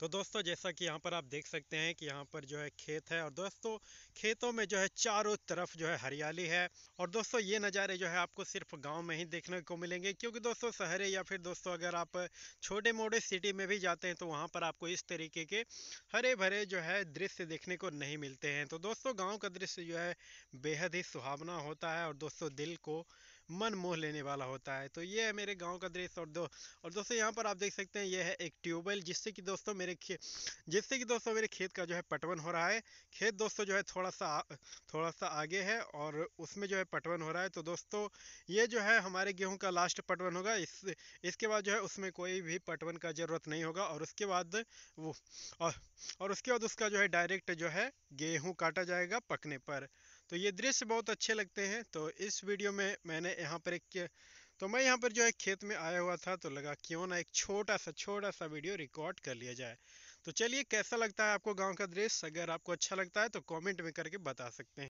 तो दोस्तों जैसा कि यहाँ पर आप देख सकते हैं कि यहाँ पर जो है खेत है और दोस्तों खेतों में जो है चारों तरफ जो है हरियाली है और दोस्तों ये नज़ारे जो है आपको सिर्फ गांव में ही देखने को मिलेंगे क्योंकि दोस्तों शहरे या फिर दोस्तों अगर आप छोटे मोटे सिटी में भी जाते हैं तो वहाँ पर आपको इस तरीके के हरे भरे जो है दृश्य देखने को नहीं मिलते हैं तो दोस्तों गाँव का दृश्य जो है बेहद ही सुहावना होता है और दोस्तों दिल को मन मोह लेने वाला होता है तो ये है मेरे गाँव का दृश्य और दो और दोस्तों यहाँ पर आप देख सकते हैं ये है एक ट्यूबवेल जिससे कि दोस्तों मेरे जिससे कि दोस्तों मेरे खेत का जो है पटवन हो रहा है खेत दोस्तों जो है थोड़ा सा थोड़ा सा आगे है और उसमें जो है पटवन हो रहा है तो दोस्तों ये जो है हमारे गेहूँ का लास्ट पटवन होगा इस इसके बाद जो है उसमें कोई भी पटवन का ज़रूरत नहीं होगा और उसके बाद वो और उसके बाद उसका जो है डायरेक्ट जो है गेहूँ काटा जाएगा पकने पर तो ये दृश्य बहुत अच्छे लगते हैं तो इस वीडियो में मैंने यहाँ पर एक तो मैं यहाँ पर जो है खेत में आया हुआ था तो लगा क्यों ना एक छोटा सा छोटा सा वीडियो रिकॉर्ड कर लिया जाए तो चलिए कैसा लगता है आपको गांव का दृश्य अगर आपको अच्छा लगता है तो कमेंट में करके बता सकते हैं